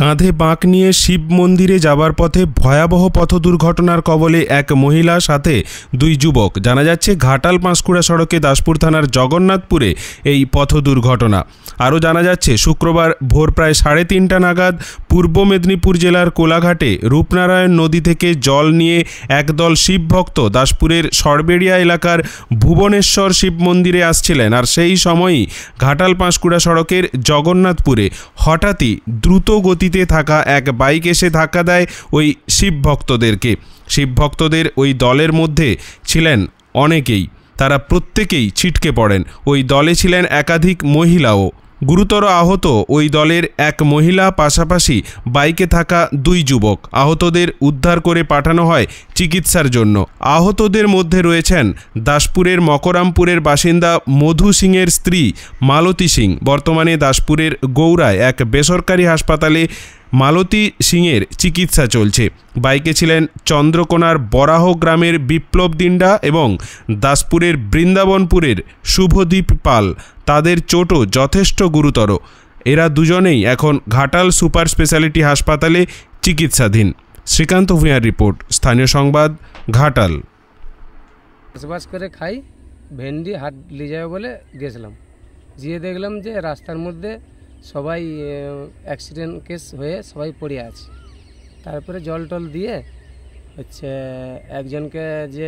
কাঁধে বাঁক নিয়ে শিব মন্দিরে যাবার পথে ভয়াবহ পথ দুর্ঘটনার কবলে এক মহিলা সাথে দুই যুবক জানা যাচ্ছে ঘাটাল পাঁশকুড়া সড়কে দাসপুর থানার জগন্নাথপুরে এই পথ দুর্ঘটনা আরও জানা যাচ্ছে শুক্রবার ভোর প্রায় সাড়ে তিনটা নাগাদ পূর্ব মেদিনীপুর জেলার কোলাঘাটে রূপনারায়ণ নদী থেকে জল নিয়ে একদল শিবভক্ত দাসপুরের সরবেড়িয়া এলাকার ভুবনেশ্বর শিব মন্দিরে আসছিলেন আর সেই সময়ই ঘাটাল পাঁশকুড়া সড়কের জগন্নাথপুরে হঠাৎই দ্রুত গতিতে থাকা এক বাইক এসে ধাক্কা দেয় ওই শিবভক্তদেরকে শিবভক্তদের ওই দলের মধ্যে ছিলেন অনেকেই তারা প্রত্যেকেই ছিটকে পড়েন ওই দলে ছিলেন একাধিক মহিলাও গুরুতর আহত ওই দলের এক মহিলা পাশাপাশি বাইকে থাকা দুই যুবক আহতদের উদ্ধার করে পাঠানো হয় চিকিৎসার জন্য আহতদের মধ্যে রয়েছেন দাসপুরের মকরামপুরের বাসিন্দা মধু সিংয়ের স্ত্রী মালতী সিং বর্তমানে দাসপুরের গৌড়ায় এক বেসরকারি হাসপাতালে মালতী সিংয়ের চিকিৎসা চলছে বাইকে ছিলেন চন্দ্রকোনার বরাহ গ্রামের বিপ্লব দিন্ডা এবং দাসপুরের বৃন্দাবনপুরের শুভদীপ পাল তাদের চোটও যথেষ্ট গুরুতর এরা দুজনেই এখন ঘাটাল সুপার স্পেশালিটি হাসপাতালে চিকিৎসাধীন শ্রীকান্ত ভূঁয়ার রিপোর্ট স্থানীয় সংবাদ ঘাটাল বসবাস করে খাই ভেন্ডি হাট নিয়ে যাবে বলে গেছিলাম গিয়ে দেখলাম যে রাস্তার মধ্যে সবাই অ্যাক্সিডেন্ট কেস হয়ে সবাই পড়ে আছে তারপরে জল টল দিয়ে হচ্ছে একজনকে যে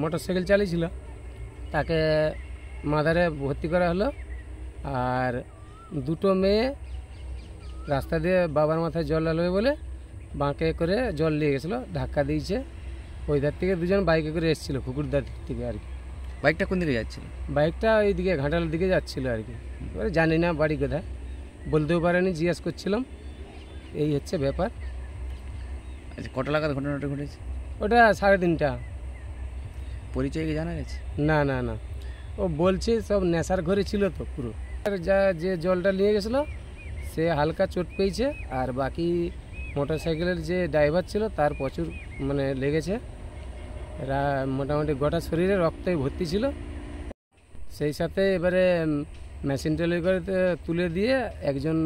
মোটর সাইকেল চালিয়েছিল তাকে মাদারে ভর্তি করা হলো আর দুটো মেয়ে রাস্তা দিয়ে বাবার মাথায় জল আলো বলে বাঁকে করে জল নিয়ে গেছিলো ধাক্কা দিয়েছে ওই ধার থেকে দুজন বাইকে করে এসেছিলো কুকুরদার থেকে আর কি বাইকটা কোন দিকে যাচ্ছিল বাইকটা ওই দিকে ঘাটালের দিকে যাচ্ছিলো আর কি এবারে জানি না বাড়ি কোথায় বলতেও পারেনি জিজ্ঞেস করছিলাম এই হচ্ছে ব্যাপার আচ্ছা কটা লাগাতে ঘটনাটা ঘটেছে ওটা সাড়ে তিনটা পরিচয় কি জানা গেছে না না না ও বলছে সব নেশার ঘরে ছিল তো পুরো আর যা যে জলটা নিয়ে গেছিলো সে হালকা চোট পেয়েছে আর বাকি মোটর সাইকেলের যে ড্রাইভার ছিল তার প্রচুর মানে লেগেছে মোটামুটি গোটা শরীরে রক্তে ভর্তি ছিল সেই সাথে এবারে মেশিন টেলি করে তুলে দিয়ে একজন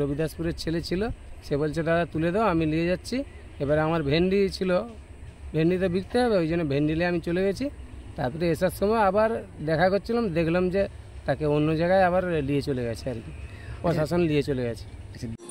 রবিদাসপুরের ছেলে ছিল সে বলছে দাদা তুলে দাও আমি নিয়ে যাচ্ছি এবারে আমার ভেন্ডি ছিল ভেন্ডি তো বিকতে হবে ওই জন্য ভেন্ডি নিয়ে আমি চলে গেছি তারপরে এসার সময় আবার দেখা করছিলাম দেখলাম যে তাকে অন্য জায়গায় আবার নিয়ে চলে গেছে আর কি প্রশাসন নিয়ে চলে গেছে